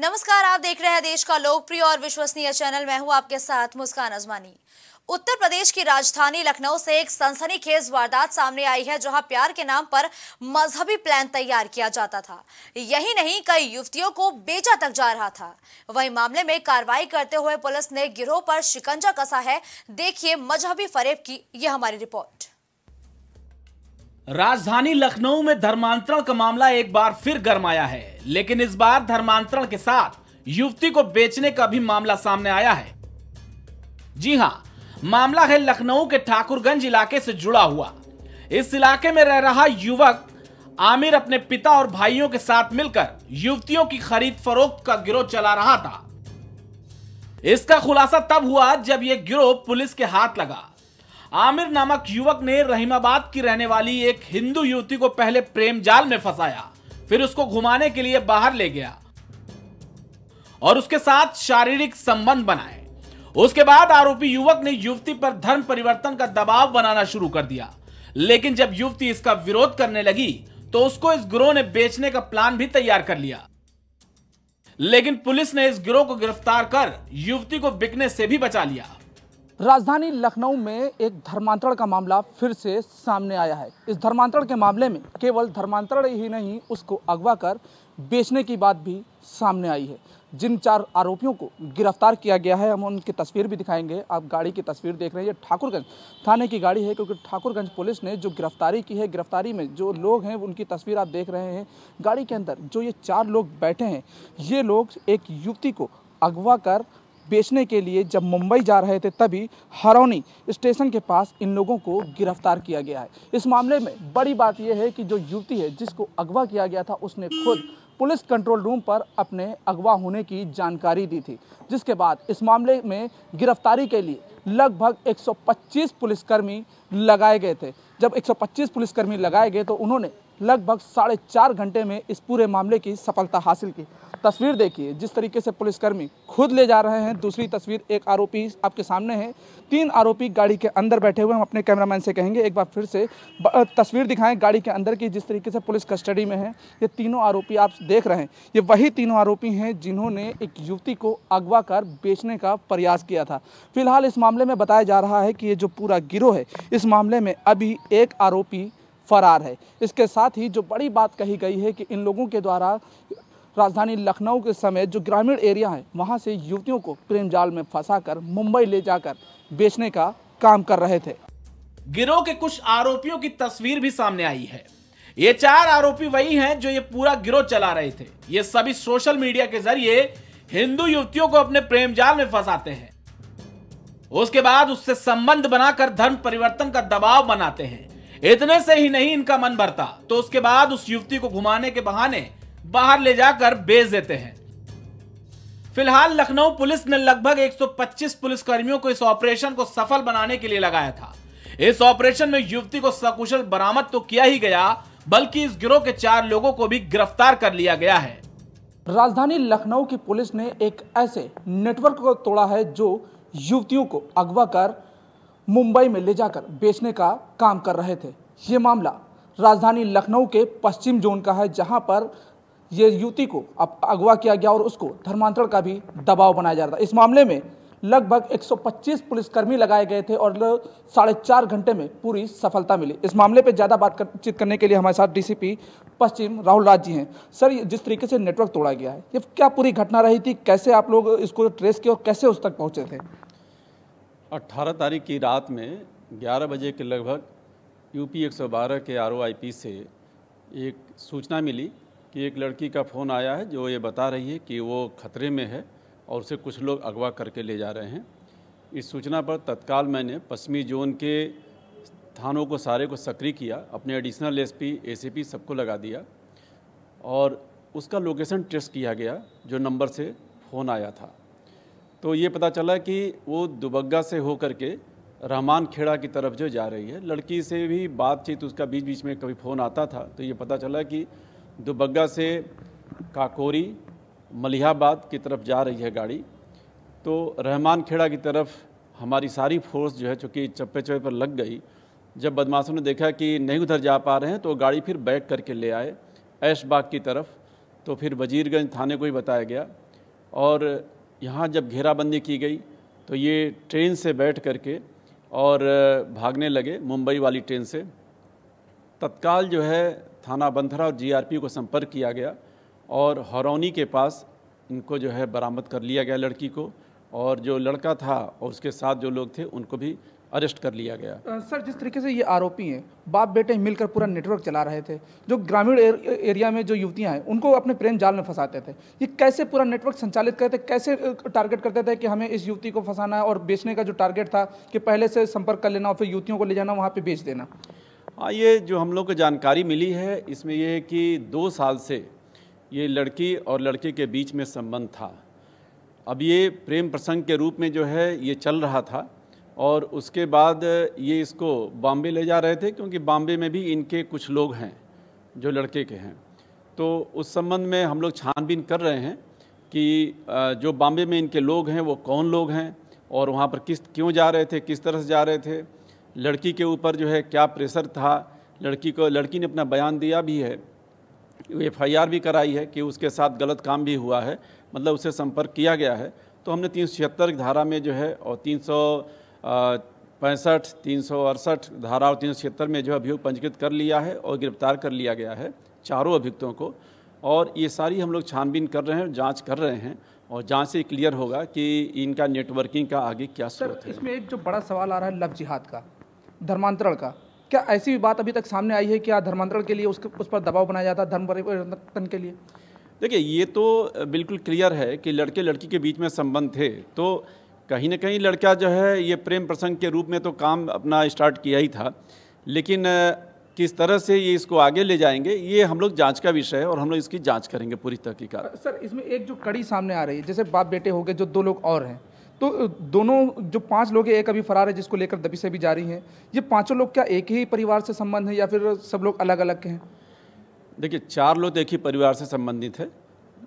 नमस्कार आप देख रहे हैं देश का लोकप्रिय और विश्वसनीय चैनल मैं हूं आपके साथ मुस्कान अजमानी उत्तर प्रदेश की राजधानी लखनऊ से एक सनसनीखेज वारदात सामने आई है जहां प्यार के नाम पर मजहबी प्लान तैयार किया जाता था यही नहीं कई युवतियों को बेचा तक जा रहा था वहीं मामले में कार्रवाई करते हुए पुलिस ने गिरोह पर शिकंजा कसा है देखिए मजहबी फरेब की यह हमारी रिपोर्ट राजधानी लखनऊ में धर्मांतरण का मामला एक बार फिर गर्माया है लेकिन इस बार धर्मांतरण के साथ युवती को बेचने का भी मामला सामने आया है जी हां मामला है लखनऊ के ठाकुरगंज इलाके से जुड़ा हुआ इस इलाके में रह रहा युवक आमिर अपने पिता और भाइयों के साथ मिलकर युवतियों की खरीद फरोख्त का गिरोह चला रहा था इसका खुलासा तब हुआ जब यह गिरोह पुलिस के हाथ लगा आमिर नामक युवक ने रहीमाबाद की रहने वाली एक हिंदू युवती को पहले प्रेम जाल में फंसाया फिर उसको घुमाने के लिए बाहर ले गया और उसके साथ शारीरिक संबंध बनाए उसके बाद आरोपी युवक ने युवती पर धर्म परिवर्तन का दबाव बनाना शुरू कर दिया लेकिन जब युवती इसका विरोध करने लगी तो उसको इस गिरोह ने बेचने का प्लान भी तैयार कर लिया लेकिन पुलिस ने इस गिरोह को गिरफ्तार कर युवती को बिकने से भी बचा लिया राजधानी लखनऊ में एक धर्मांतरण का मामला फिर से सामने आया है इस धर्मांतरण के मामले में केवल धर्मांतरण ही नहीं उसको अगवा कर बेचने की बात भी सामने आई है जिन चार आरोपियों को गिरफ्तार किया गया है हम उनकी तस्वीर भी दिखाएंगे आप गाड़ी की तस्वीर देख रहे हैं ये ठाकुरगंज थाने की गाड़ी है क्योंकि ठाकुरगंज पुलिस ने जो गिरफ्तारी की है गिरफ्तारी में जो लोग हैं उनकी तस्वीर आप देख रहे हैं गाड़ी के अंदर जो ये चार लोग बैठे हैं ये लोग एक युवती को अगवा कर बेचने के लिए जब मुंबई जा रहे थे तभी हरौनी स्टेशन के पास इन लोगों को गिरफ्तार किया गया है इस मामले में बड़ी बात यह है कि जो युवती है जिसको अगवा किया गया था उसने खुद पुलिस कंट्रोल रूम पर अपने अगवा होने की जानकारी दी थी जिसके बाद इस मामले में गिरफ्तारी के लिए लगभग 125 पुलिसकर्मी लगाए गए थे जब 125 पुलिसकर्मी लगाए गए तो उन्होंने लगभग साढ़े चार घंटे में इस पूरे मामले की सफलता हासिल की तस्वीर देखिए जिस तरीके से पुलिसकर्मी खुद ले जा रहे हैं दूसरी तस्वीर एक आरोपी आपके सामने है तीन आरोपी गाड़ी के अंदर बैठे हुए हम अपने कैमरामैन से कहेंगे एक बार फिर से तस्वीर दिखाएं गाड़ी के अंदर की जिस तरीके से पुलिस कस्टडी में है ये तीनों आरोपी आप देख रहे हैं ये वही तीनों आरोपी हैं जिन्होंने एक युवती को अगवा कर बेचने का प्रयास किया था फिलहाल इस मामले में बताया जा रहा है कि ये जो पूरा गिरोह है इस मामले में अभी एक आरोपी फरार है इसके साथ ही जो बड़ी बात कही गई है कि इन लोगों के द्वारा राजधानी लखनऊ के समेत जो ग्रामीण एरिया है वहाँ से युवतियों को प्रेम जाल में फंसा मुंबई ले जाकर बेचने का काम कर रहे थे गिरोह के कुछ आरोपियों की तस्वीर भी सामने आई है ये चार आरोपी वही हैं जो ये पूरा गिरोह चला रहे थे ये सभी सोशल मीडिया के जरिए हिंदू युवतियों को अपने प्रेम जाल में फंसाते हैं उसके बाद उससे संबंध बनाकर धर्म परिवर्तन का दबाव बनाते हैं इतने से ही नहीं इनका मन भरता तो उसके बाद उस युवती को घुमाने के बहाने बाहर ले जाकर बेच देते हैं फिलहाल लखनऊ पुलिस ने लगभग 125 पुलिसकर्मियों को इस ऑपरेशन को सफल बनाने के लिए लगाया था इस ऑपरेशन में युवती को सकुशल बरामद तो किया ही गया बल्कि इस गिरोह के चार लोगों को भी गिरफ्तार कर लिया गया है राजधानी लखनऊ की पुलिस ने एक ऐसे नेटवर्क को तोड़ा है जो युवतियों को अगवा कर मुंबई में ले जाकर बेचने का काम कर रहे थे ये मामला राजधानी लखनऊ के पश्चिम जोन का है जहां पर ये युवती को अब अगवा किया गया और उसको धर्मांतरण का भी दबाव बनाया जा रहा था इस मामले में लगभग 125 पुलिसकर्मी लगाए गए थे और साढ़े चार घंटे में पूरी सफलता मिली इस मामले पर ज़्यादा बातचीत कर, करने के लिए हमारे साथ डीसीपी पश्चिम राहुल राज जी हैं सर जिस तरीके से नेटवर्क तोड़ा गया है ये क्या पूरी घटना रही थी कैसे आप लोग इसको ट्रेस किए और कैसे उस तक पहुँचे थे अट्ठारह तारीख की रात में ग्यारह बजे के लगभग यूपी एक के आर से एक सूचना मिली कि एक लड़की का फ़ोन आया है जो ये बता रही है कि वो खतरे में है और उसे कुछ लोग अगवा करके ले जा रहे हैं इस सूचना पर तत्काल मैंने पश्चिमी जोन के थानों को सारे को सक्रिय किया अपने एडिशनल एसपी एसीपी सबको लगा दिया और उसका लोकेशन टेस्ट किया गया जो नंबर से फ़ोन आया था तो ये पता चला कि वो दुबग्गा से होकर के रहमान खेड़ा की तरफ जो जा रही है लड़की से भी बातचीत उसका बीच बीच में कभी फ़ोन आता था तो ये पता चला कि दुबग्गा से काकोरी मलिहाबाद की तरफ जा रही है गाड़ी तो रहमान खेड़ा की तरफ हमारी सारी फोर्स जो है चूँकि चप्पे चप्पे पर लग गई जब बदमाशों ने देखा कि नहीं उधर जा पा रहे हैं तो गाड़ी फिर बैक करके ले आए ऐशबाग की तरफ तो फिर वजीरगंज थाने को ही बताया गया और यहाँ जब घेराबंदी की गई तो ये ट्रेन से बैठ करके और भागने लगे मुंबई वाली ट्रेन से तत्काल जो है थाना बंथरा और जीआरपी को संपर्क किया गया और हरौनी के पास इनको जो है बरामद कर लिया गया लड़की को और जो लड़का था और उसके साथ जो लोग थे उनको भी अरेस्ट कर लिया गया सर जिस तरीके से ये आरोपी हैं बाप बेटे मिलकर पूरा नेटवर्क चला रहे थे जो ग्रामीण एर, एरिया में जो युवतियां हैं उनको अपने प्रेम जाल में फंसाते थे ये कैसे पूरा नेटवर्क संचालित करते थे कैसे टारगेट करते थे कि हमें इस युवती को फंसाना है और बेचने का जो टारगेट था कि पहले से संपर्क कर लेना और फिर युवतियों को ले जाना वहाँ पर बेच देना हाँ ये जो हम लोग को जानकारी मिली है इसमें ये है कि दो साल से ये लड़की और लड़के के बीच में संबंध था अब ये प्रेम प्रसंग के रूप में जो है ये चल रहा था और उसके बाद ये इसको बॉम्बे ले जा रहे थे क्योंकि बॉम्बे में भी इनके कुछ लोग हैं जो लड़के के हैं तो उस संबंध में हम लोग छानबीन कर रहे हैं कि जो बॉम्बे में इनके लोग हैं वो कौन लोग हैं और वहाँ पर किस क्यों जा रहे थे किस तरह से जा रहे थे लड़की के ऊपर जो है क्या प्रेशर था लड़की को लड़की ने अपना बयान दिया भी है एफ आई भी कराई है कि उसके साथ गलत काम भी हुआ है मतलब उसे संपर्क किया गया है तो हमने तीन धारा में जो है और तीन पैंसठ तीन सौ अड़सठ धारा और तीन सौ छिहत्तर में जो अभियोग पंजीकृत कर लिया है और गिरफ्तार कर लिया गया है चारों अभियुक्तों को और ये सारी हम लोग छानबीन कर रहे हैं जांच कर रहे हैं और जांच से क्लियर होगा कि इनका नेटवर्किंग का आगे क्या स्रोत है इसमें एक जो बड़ा सवाल आ रहा है लव जिहाद का धर्मांतरण का क्या ऐसी भी बात अभी तक सामने आई है क्या धर्मांतरण के लिए उसके उस पर दबाव बनाया जाता है धर्म परिवर्तन के लिए देखिए ये तो बिल्कुल क्लियर है कि लड़के लड़की के बीच में संबंध थे तो कहीं ना कहीं लड़का जो है ये प्रेम प्रसंग के रूप में तो काम अपना स्टार्ट किया ही था लेकिन किस तरह से ये इसको आगे ले जाएंगे ये हम लोग जांच का विषय है और हम लोग इसकी जांच करेंगे पूरी तहकीकत सर इसमें एक जो कड़ी सामने आ रही है जैसे बाप बेटे हो गए जो दो लोग और हैं तो दोनों जो पांच लोग हैं एक अभी फरार है जिसको लेकर दबी से भी जारी हैं ये पांचों लोग क्या एक ही परिवार से संबंध है या फिर सब लोग अलग अलग के हैं देखिए चार लोग एक ही परिवार से संबंधित है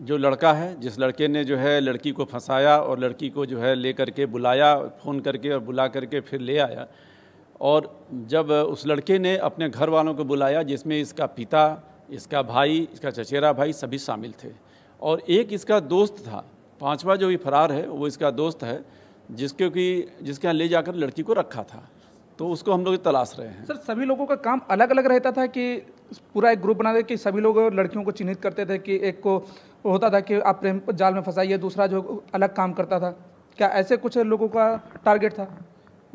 जो लड़का है जिस लड़के ने जो है लड़की को फंसाया और लड़की को जो है ले करके बुलाया फ़ोन करके और बुला करके फिर ले आया और जब उस लड़के ने अपने घर वालों को बुलाया जिसमें इसका पिता इसका भाई इसका चचेरा भाई सभी शामिल थे और एक इसका दोस्त था पांचवा जो भी फरार है वो इसका दोस्त है जिसके कि जिसके यहाँ ले जाकर लड़की को रखा था तो उसको हम लोग तलाश रहे हैं सर सभी लोगों का काम अलग अलग रहता था कि पूरा एक ग्रुप बना दे कि सभी लोग लड़कियों को चिन्हित करते थे कि एक को होता था कि आप प्रेम जाल में फंसाइए दूसरा जो अलग काम करता था क्या ऐसे कुछ लोगों का टारगेट था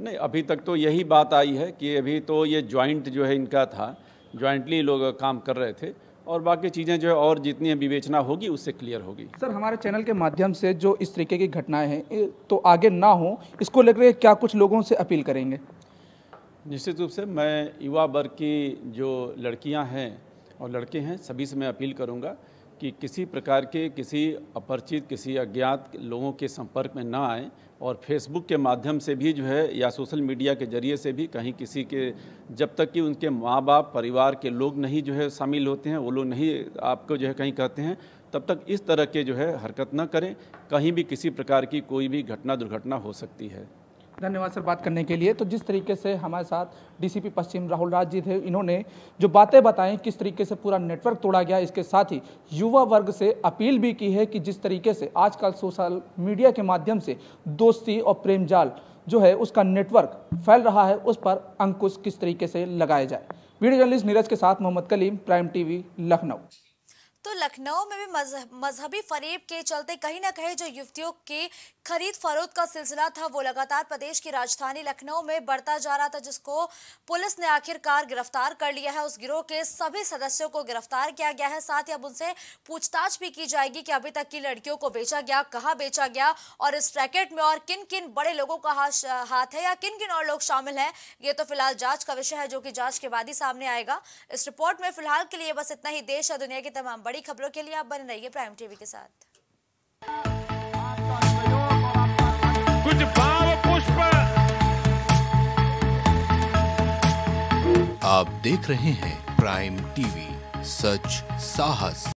नहीं अभी तक तो यही बात आई है कि अभी तो ये जॉइंट जो है इनका था ज्वाइंटली लोग काम कर रहे थे और बाकी चीज़ें जो है और जितनी विवेचना होगी उससे क्लियर होगी सर हमारे चैनल के माध्यम से जो इस तरीके की घटनाएं हैं तो आगे ना हो इसको लेकर क्या कुछ लोगों से अपील करेंगे निश्चित रूप से मैं युवा वर्ग की जो लड़कियां हैं और लड़के हैं सभी से मैं अपील करूंगा कि किसी प्रकार के किसी अपरिचित किसी अज्ञात लोगों के संपर्क में ना आए और फेसबुक के माध्यम से भी जो है या सोशल मीडिया के ज़रिए से भी कहीं किसी के जब तक कि उनके माँ बाप परिवार के लोग नहीं जो है शामिल होते हैं वो लोग नहीं आपको जो है कहीं कहते हैं तब तक इस तरह के जो है हरकत ना करें कहीं भी किसी प्रकार की कोई भी घटना दुर्घटना हो सकती है धन्यवाद सर बात करने के लिए तो जिस तरीके से हमारे साथ डीसीपी पश्चिम राहुल राज जी थे इन्होंने जो बातें बताएं किस तरीके से पूरा नेटवर्क तोड़ा गया इसके साथ ही युवा वर्ग से अपील भी की है कि जिस तरीके से आजकल सोशल मीडिया के माध्यम से दोस्ती और प्रेम जाल जो है उसका नेटवर्क फैल रहा है उस पर अंकुश किस तरीके से लगाया जाए वीडियो जर्नलिस्ट नीरज के साथ मोहम्मद कलीम प्राइम टीवी लखनऊ तो लखनऊ में भी मजहबी फरेब के चलते कहीं ना कहीं जो युवतियों के खरीद फरोख्त का सिलसिला था वो लगातार प्रदेश की राजधानी लखनऊ में बढ़ता जा रहा था जिसको पुलिस ने आखिरकार गिरफ्तार कर लिया है उस गिरोह के सभी सदस्यों को गिरफ्तार किया गया है साथ ही अब उनसे पूछताछ भी की जाएगी कि अभी तक की लड़कियों को बेचा गया कहाँ बेचा गया और इस रैकेट में और किन किन बड़े लोगों का हाथ है या किन किन और लोग शामिल है ये तो फिलहाल जांच का विषय है जो की जांच के बाद ही सामने आएगा इस रिपोर्ट में फिलहाल के लिए बस इतना ही देश और दुनिया की तमाम बड़ी खबरों के लिए आप बने रहिए प्राइम टीवी के साथ आज भाव पुष्प आप देख रहे हैं प्राइम टीवी सच साहस